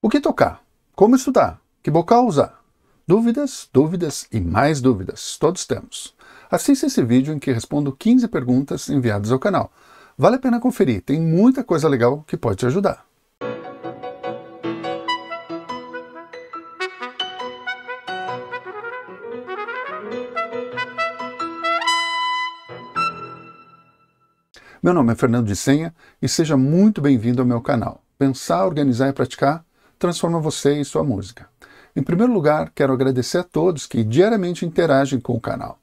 O que tocar? Como estudar? Que bocal usar? Dúvidas, dúvidas e mais dúvidas, todos temos. Assista esse vídeo em que respondo 15 perguntas enviadas ao canal. Vale a pena conferir, tem muita coisa legal que pode te ajudar. Meu nome é Fernando de Senha e seja muito bem-vindo ao meu canal. Pensar, organizar e praticar transforma você e sua música. Em primeiro lugar, quero agradecer a todos que diariamente interagem com o canal.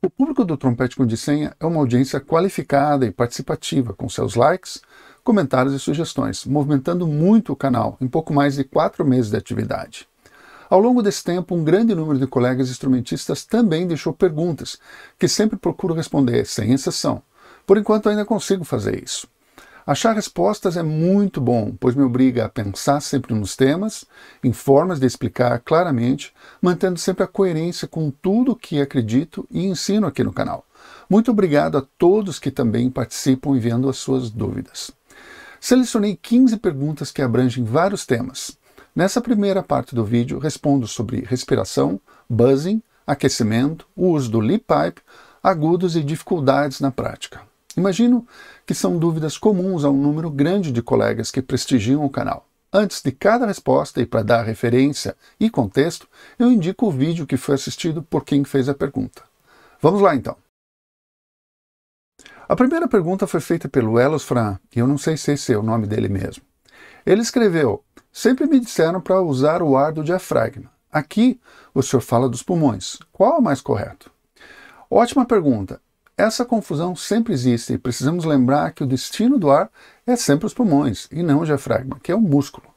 O público do Trompete com Dissenha é uma audiência qualificada e participativa, com seus likes, comentários e sugestões, movimentando muito o canal em pouco mais de quatro meses de atividade. Ao longo desse tempo, um grande número de colegas instrumentistas também deixou perguntas, que sempre procuro responder, sem exceção. Por enquanto, ainda consigo fazer isso. Achar respostas é muito bom, pois me obriga a pensar sempre nos temas, em formas de explicar claramente, mantendo sempre a coerência com tudo o que acredito e ensino aqui no canal. Muito obrigado a todos que também participam enviando as suas dúvidas. Selecionei 15 perguntas que abrangem vários temas. Nessa primeira parte do vídeo, respondo sobre respiração, buzzing, aquecimento, o uso do lip pipe, agudos e dificuldades na prática. Imagino que são dúvidas comuns a um número grande de colegas que prestigiam o canal. Antes de cada resposta e para dar referência e contexto, eu indico o vídeo que foi assistido por quem fez a pergunta. Vamos lá então. A primeira pergunta foi feita pelo Elos Fran, e eu não sei se esse é o nome dele mesmo. Ele escreveu: Sempre me disseram para usar o ar do diafragma. Aqui o senhor fala dos pulmões. Qual é o mais correto? Ótima pergunta. Essa confusão sempre existe e precisamos lembrar que o destino do ar é sempre os pulmões e não o diafragma, que é o músculo.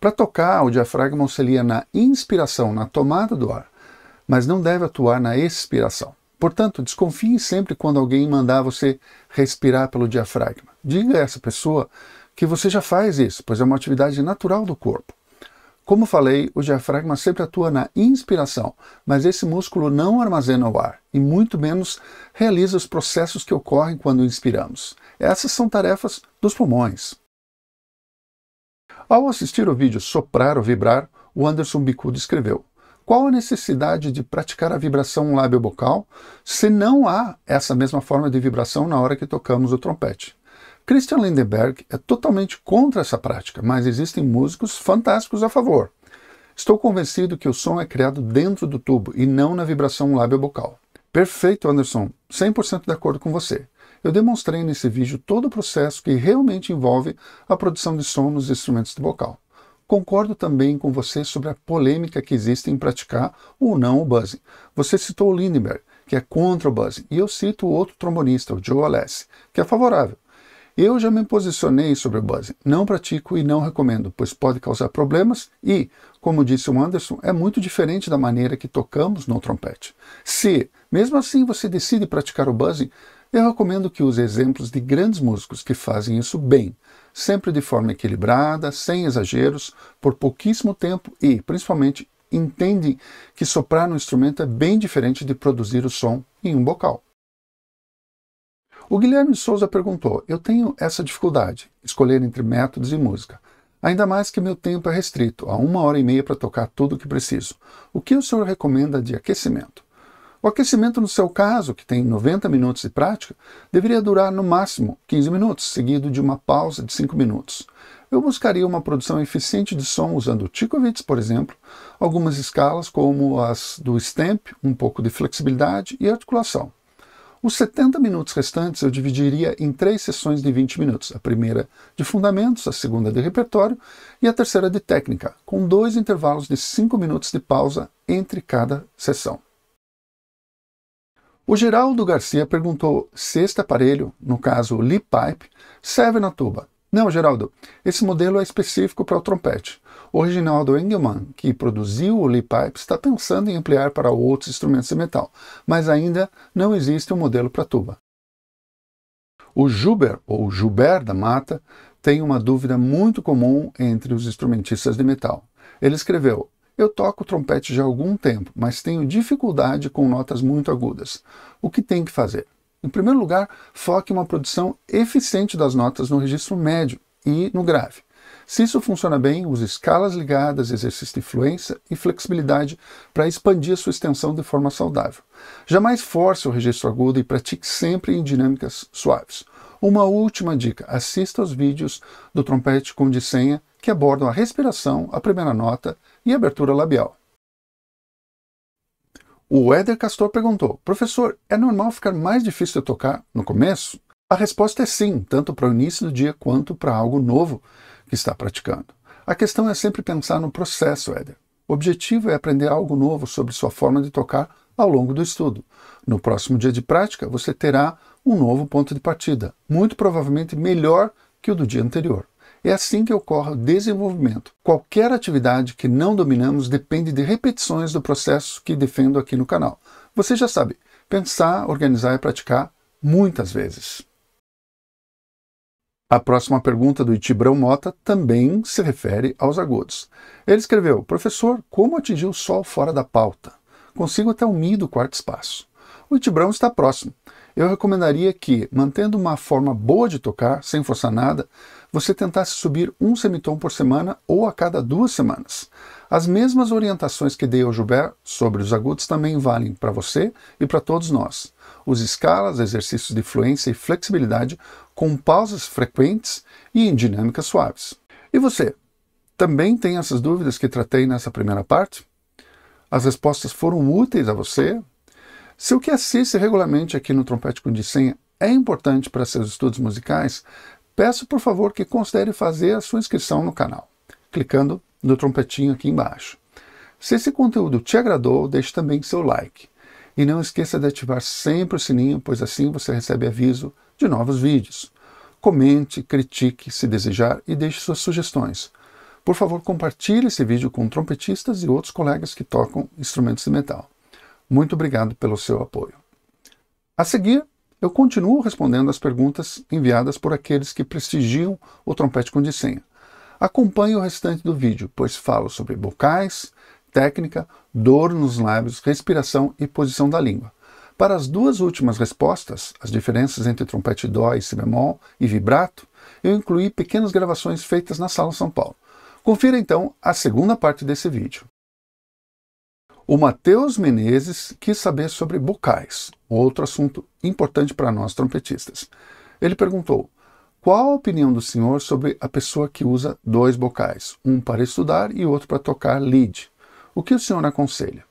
Para tocar, o diafragma auxilia na inspiração, na tomada do ar, mas não deve atuar na expiração. Portanto, desconfie sempre quando alguém mandar você respirar pelo diafragma. Diga a essa pessoa que você já faz isso, pois é uma atividade natural do corpo. Como falei, o diafragma sempre atua na inspiração, mas esse músculo não armazena o ar e muito menos realiza os processos que ocorrem quando inspiramos. Essas são tarefas dos pulmões. Ao assistir o vídeo Soprar ou Vibrar, o Anderson Bicudo escreveu qual a necessidade de praticar a vibração lábio-bocal se não há essa mesma forma de vibração na hora que tocamos o trompete? Christian Lindenberg é totalmente contra essa prática, mas existem músicos fantásticos a favor. Estou convencido que o som é criado dentro do tubo e não na vibração lábio-bocal. Perfeito, Anderson. 100% de acordo com você. Eu demonstrei nesse vídeo todo o processo que realmente envolve a produção de som nos instrumentos de bocal. Concordo também com você sobre a polêmica que existe em praticar ou não o buzzing. Você citou o Lindenberg, que é contra o buzzing, e eu cito o outro trombonista, o Joe Alessi, que é favorável. Eu já me posicionei sobre a base. Não pratico e não recomendo, pois pode causar problemas e, como disse o Anderson, é muito diferente da maneira que tocamos no trompete. Se, mesmo assim, você decide praticar o buzzing, eu recomendo que use exemplos de grandes músicos que fazem isso bem, sempre de forma equilibrada, sem exageros, por pouquíssimo tempo e, principalmente, entendem que soprar no instrumento é bem diferente de produzir o som em um bocal. O Guilherme Souza perguntou: Eu tenho essa dificuldade, escolher entre métodos e música. Ainda mais que meu tempo é restrito, a uma hora e meia para tocar tudo o que preciso. O que o senhor recomenda de aquecimento? O aquecimento, no seu caso, que tem 90 minutos de prática, deveria durar no máximo 15 minutos, seguido de uma pausa de 5 minutos. Eu buscaria uma produção eficiente de som usando Tchikovics, por exemplo, algumas escalas como as do stamp, um pouco de flexibilidade e articulação. Os 70 minutos restantes eu dividiria em três sessões de 20 minutos: a primeira de fundamentos, a segunda de repertório e a terceira de técnica, com dois intervalos de 5 minutos de pausa entre cada sessão. O Geraldo Garcia perguntou se este aparelho, no caso o Lee Pipe, serve na tuba. Não, Geraldo, esse modelo é específico para o trompete. O Reginaldo Engelmann, que produziu o Lee Pipe, está pensando em ampliar para outros instrumentos de metal, mas ainda não existe um modelo para tuba. O Juber, ou Juber da Mata, tem uma dúvida muito comum entre os instrumentistas de metal. Ele escreveu: eu toco trompete já há algum tempo, mas tenho dificuldade com notas muito agudas. O que tem que fazer? Em primeiro lugar, foque uma produção eficiente das notas no registro médio e no grave. Se isso funciona bem, use escalas ligadas, exercite de fluência e flexibilidade para expandir a sua extensão de forma saudável. Jamais force o registro agudo e pratique sempre em dinâmicas suaves. Uma última dica: assista aos vídeos do trompete com de senha que abordam a respiração, a primeira nota e a abertura labial. O Éder Castor perguntou: Professor, é normal ficar mais difícil de tocar no começo? A resposta é sim, tanto para o início do dia quanto para algo novo que está praticando. A questão é sempre pensar no processo, Éder. O objetivo é aprender algo novo sobre sua forma de tocar ao longo do estudo. No próximo dia de prática, você terá um novo ponto de partida, muito provavelmente melhor que o do dia anterior. É assim que ocorre o desenvolvimento. Qualquer atividade que não dominamos depende de repetições do processo que defendo aqui no canal. Você já sabe, pensar, organizar e praticar muitas vezes. A próxima pergunta do Itibrão Mota também se refere aos agudos. Ele escreveu: Professor, como atingir o sol fora da pauta? Consigo até o Mi do quarto espaço. O Itibrão está próximo. Eu recomendaria que, mantendo uma forma boa de tocar, sem forçar nada, você tentasse subir um semitom por semana ou a cada duas semanas. As mesmas orientações que dei ao Joubert sobre os agudos também valem para você e para todos nós. Os escalas, exercícios de fluência e flexibilidade com pausas frequentes e em dinâmicas suaves. E você? Também tem essas dúvidas que tratei nessa primeira parte? As respostas foram úteis a você? Se o que assiste regularmente aqui no Trompete com Dissenha é importante para seus estudos musicais, peço por favor que considere fazer a sua inscrição no canal, clicando do trompetinho aqui embaixo. Se esse conteúdo te agradou, deixe também seu like. E não esqueça de ativar sempre o sininho, pois assim você recebe aviso de novos vídeos. Comente, critique, se desejar e deixe suas sugestões. Por favor, compartilhe esse vídeo com trompetistas e outros colegas que tocam instrumentos de metal. Muito obrigado pelo seu apoio. A seguir, eu continuo respondendo as perguntas enviadas por aqueles que prestigiam o trompete com desenho. Acompanhe o restante do vídeo, pois falo sobre bocais, técnica, dor nos lábios, respiração e posição da língua. Para as duas últimas respostas, as diferenças entre trompete dó e si bemol e vibrato, eu incluí pequenas gravações feitas na Sala São Paulo. Confira então a segunda parte desse vídeo. O Matheus Menezes quis saber sobre bocais, outro assunto importante para nós trompetistas. Ele perguntou: qual a opinião do senhor sobre a pessoa que usa dois bocais, um para estudar e outro para tocar lead? O que o senhor aconselha?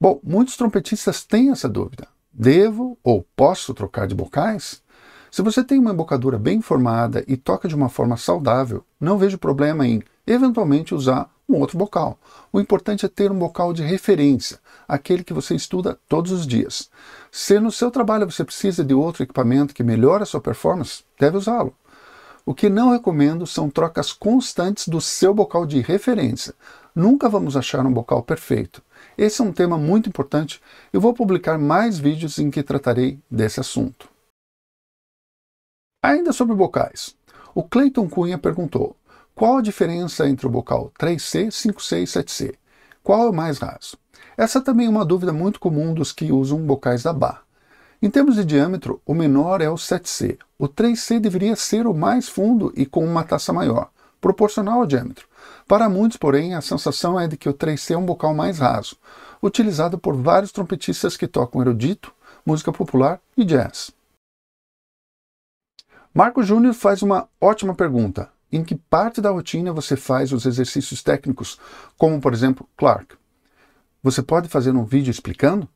Bom, muitos trompetistas têm essa dúvida. Devo ou posso trocar de bocais? Se você tem uma embocadura bem formada e toca de uma forma saudável, não vejo problema em eventualmente usar um outro bocal. O importante é ter um bocal de referência, aquele que você estuda todos os dias. Se no seu trabalho você precisa de outro equipamento que melhore a sua performance, deve usá-lo. O que não recomendo são trocas constantes do seu bocal de referência. Nunca vamos achar um bocal perfeito. Esse é um tema muito importante. Eu vou publicar mais vídeos em que tratarei desse assunto. Ainda sobre bocais. O Clayton Cunha perguntou: qual a diferença entre o bocal 3C, 5C e 7C? Qual é o mais raso? Essa também é uma dúvida muito comum dos que usam bocais da barra. Em termos de diâmetro, o menor é o 7C. O 3C deveria ser o mais fundo e com uma taça maior, proporcional ao diâmetro. Para muitos, porém, a sensação é de que o 3C é um bocal mais raso, utilizado por vários trompetistas que tocam erudito, música popular e jazz. Marco Júnior faz uma ótima pergunta. Em que parte da rotina você faz os exercícios técnicos, como por exemplo Clark? Você pode fazer um vídeo explicando?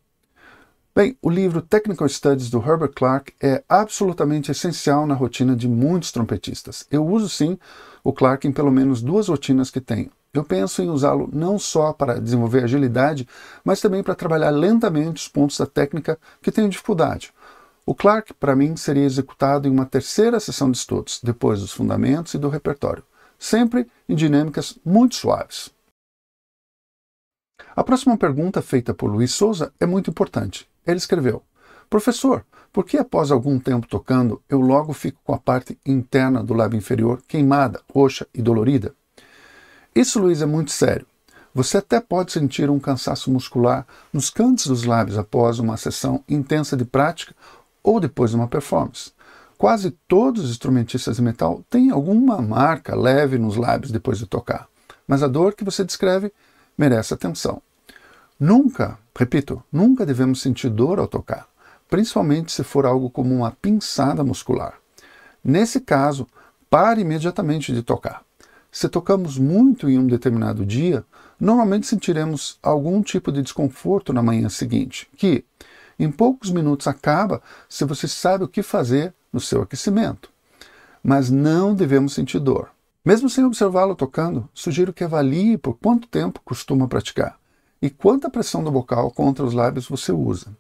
Bem, o livro Technical Studies do Herbert Clark é absolutamente essencial na rotina de muitos trompetistas. Eu uso sim o Clark em pelo menos duas rotinas que tenho. Eu penso em usá-lo não só para desenvolver agilidade, mas também para trabalhar lentamente os pontos da técnica que tenho dificuldade. O Clark, para mim, seria executado em uma terceira sessão de estudos, depois dos fundamentos e do repertório, sempre em dinâmicas muito suaves. A próxima pergunta feita por Luiz Souza é muito importante. Ele escreveu: Professor, por que após algum tempo tocando eu logo fico com a parte interna do lábio inferior queimada, roxa e dolorida? Isso, Luiz, é muito sério. Você até pode sentir um cansaço muscular nos cantos dos lábios após uma sessão intensa de prática ou depois de uma performance. Quase todos os instrumentistas de metal têm alguma marca leve nos lábios depois de tocar, mas a dor que você descreve merece atenção. Nunca, repito, nunca devemos sentir dor ao tocar, principalmente se for algo como uma pinçada muscular. Nesse caso, pare imediatamente de tocar. Se tocamos muito em um determinado dia, normalmente sentiremos algum tipo de desconforto na manhã seguinte, que em poucos minutos acaba se você sabe o que fazer no seu aquecimento. Mas não devemos sentir dor. Mesmo sem observá-lo tocando, sugiro que avalie por quanto tempo costuma praticar e quanta pressão do bocal contra os lábios você usa.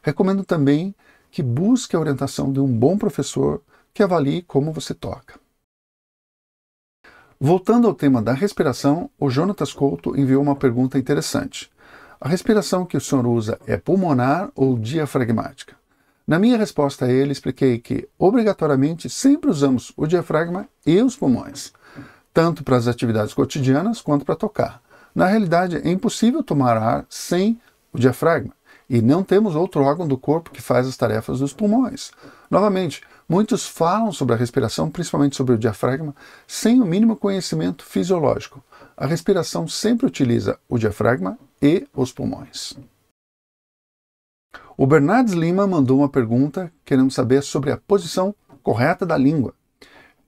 Recomendo também que busque a orientação de um bom professor que avalie como você toca. Voltando ao tema da respiração, o Jonas Couto enviou uma pergunta interessante. A respiração que o senhor usa é pulmonar ou diafragmática? Na minha resposta a ele, expliquei que, obrigatoriamente, sempre usamos o diafragma e os pulmões tanto para as atividades cotidianas quanto para tocar. Na realidade, é impossível tomar ar sem o diafragma, e não temos outro órgão do corpo que faz as tarefas dos pulmões. Novamente, muitos falam sobre a respiração, principalmente sobre o diafragma, sem o mínimo conhecimento fisiológico. A respiração sempre utiliza o diafragma e os pulmões. O Bernardes Lima mandou uma pergunta querendo saber sobre a posição correta da língua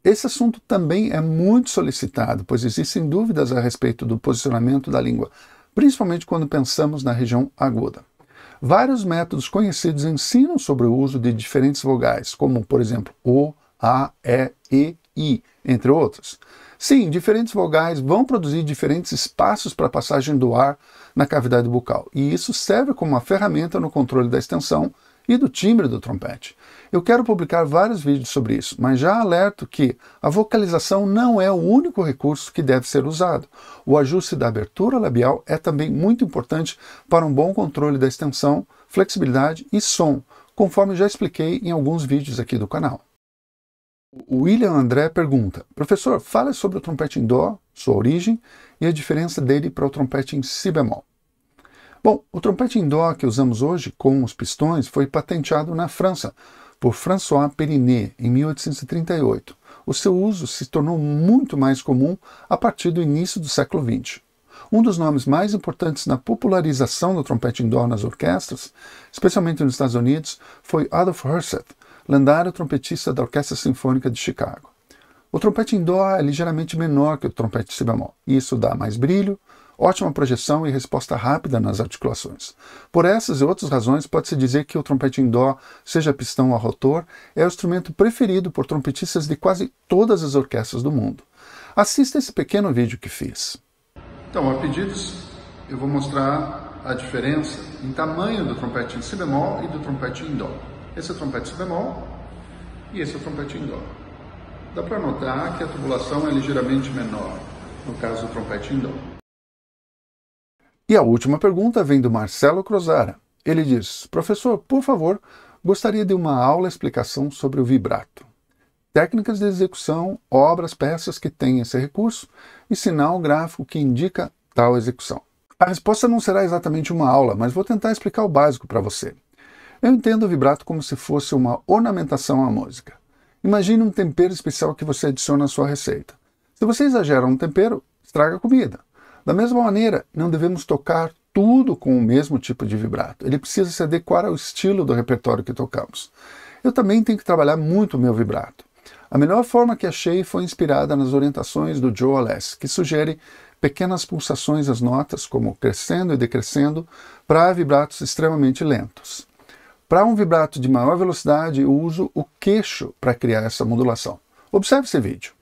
esse assunto também é muito solicitado, pois existem dúvidas a respeito do posicionamento da língua, principalmente quando pensamos na região aguda. Vários métodos conhecidos ensinam sobre o uso de diferentes vogais, como, por exemplo, O, A, E, E, I, entre outros. Sim, diferentes vogais vão produzir diferentes espaços para a passagem do ar na cavidade bucal, e isso serve como uma ferramenta no controle da extensão e do timbre do trompete. Eu quero publicar vários vídeos sobre isso, mas já alerto que a vocalização não é o único recurso que deve ser usado. O ajuste da abertura labial é também muito importante para um bom controle da extensão, flexibilidade e som, conforme já expliquei em alguns vídeos aqui do canal. O William André pergunta, professor, fala sobre o trompete em dó, sua origem e a diferença dele para o trompete em si bemol. Bom, o trompete em dó que usamos hoje com os pistões foi patenteado na França por François Perinet em 1838. O seu uso se tornou muito mais comum a partir do início do século XX. Um dos nomes mais importantes na popularização do trompete em dó nas orquestras, especialmente nos Estados Unidos, foi Adolf Herseth, lendário trompetista da Orquestra Sinfônica de Chicago. O trompete em dó é ligeiramente menor que o trompete si bemol, e isso dá mais brilho, ótima projeção e resposta rápida nas articulações. Por essas e outras razões, pode-se dizer que o trompete em dó, seja pistão ou rotor, é o instrumento preferido por trompetistas de quase todas as orquestras do mundo. Assista esse pequeno vídeo que fiz. Então, a pedidos, eu vou mostrar a diferença em tamanho do trompete em si bemol e do trompete em dó. Esse é o trompete em si bemol e esse é o trompete em dó. Dá para notar que a tubulação é ligeiramente menor no caso do trompete em dó. E a última pergunta vem do Marcelo Crozara. Ele diz: Professor, por favor, gostaria de uma aula explicação sobre o vibrato. Técnicas de execução, obras, peças que têm esse recurso e sinal gráfico que indica tal execução. A resposta não será exatamente uma aula, mas vou tentar explicar o básico para você. Eu entendo o vibrato como se fosse uma ornamentação à música. Imagine um tempero especial que você adiciona à sua receita. Se você exagera um tempero, estraga a comida. Da mesma maneira, não devemos tocar tudo com o mesmo tipo de vibrato. Ele precisa se adequar ao estilo do repertório que tocamos. Eu também tenho que trabalhar muito o meu vibrato. A melhor forma que achei foi inspirada nas orientações do Joe Aless, que sugere pequenas pulsações às notas, como crescendo e decrescendo, para vibratos extremamente lentos. Para um vibrato de maior velocidade, eu uso o queixo para criar essa modulação. Observe esse vídeo.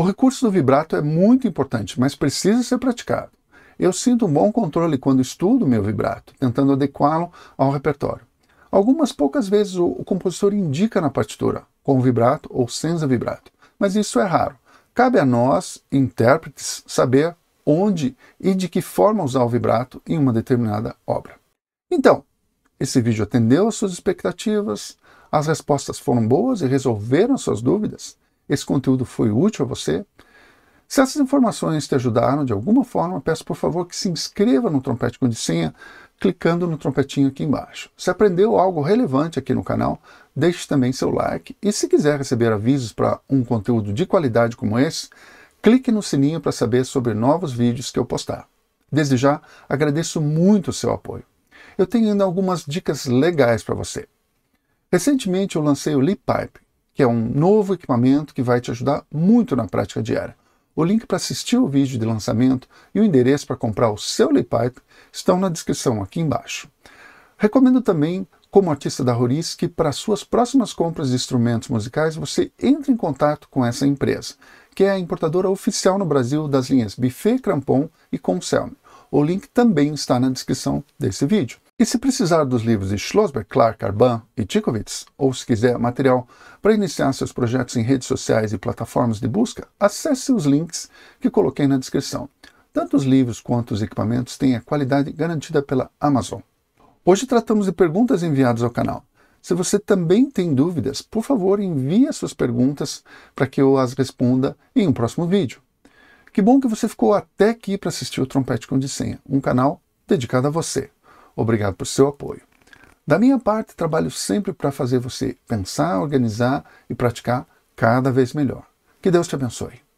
O recurso do vibrato é muito importante, mas precisa ser praticado. Eu sinto um bom controle quando estudo meu vibrato, tentando adequá-lo ao repertório. Algumas poucas vezes o, o, compositor indica na partitura, com vibrato ou sem vibrato, mas isso é raro. Cabe a nós, intérpretes, saber onde e de que forma usar o vibrato em uma determinada obra. Então, esse vídeo atendeu às suas expectativas, as respostas foram boas e resolveram suas dúvidas? Esse conteúdo foi útil a você? Se essas informações te ajudaram de alguma forma, peço por favor que se inscreva no Trompete Senha, clicando no trompetinho aqui embaixo. Se aprendeu algo relevante aqui no canal, deixe também seu like. E se quiser receber avisos para um conteúdo de qualidade como esse, clique no sininho para saber sobre novos vídeos que eu postar. Desde já, agradeço muito o seu apoio. Eu tenho ainda algumas dicas legais para você. Recentemente eu lancei o Leap Pipe, que é um novo equipamento que vai te ajudar muito na prática diária. O link para assistir o vídeo de lançamento e o endereço para comprar o seu LePipe estão na descrição aqui embaixo. Recomendo também, como artista da Roriz, que para suas próximas compras de instrumentos musicais você entre em contato com essa empresa, que é a importadora oficial no Brasil das linhas Buffet, Crampon e Conselme. O link também está na descrição desse vídeo. E se precisar dos livros de Schlossberg, Clark, Arban e Tchikovitz, ou se quiser material para iniciar seus projetos em redes sociais e plataformas de busca, acesse os links que coloquei na descrição. Tanto os livros quanto os equipamentos têm a qualidade garantida pela Amazon. Hoje tratamos de perguntas enviadas ao canal. Se você também tem dúvidas, por favor, envie as suas perguntas para que eu as responda em um próximo vídeo. Que bom que você ficou até aqui para assistir o Trompete com Dissenha, um canal dedicado a você. Obrigado por seu apoio. Da minha parte, trabalho sempre para fazer você pensar, organizar e praticar cada vez melhor. Que Deus te abençoe.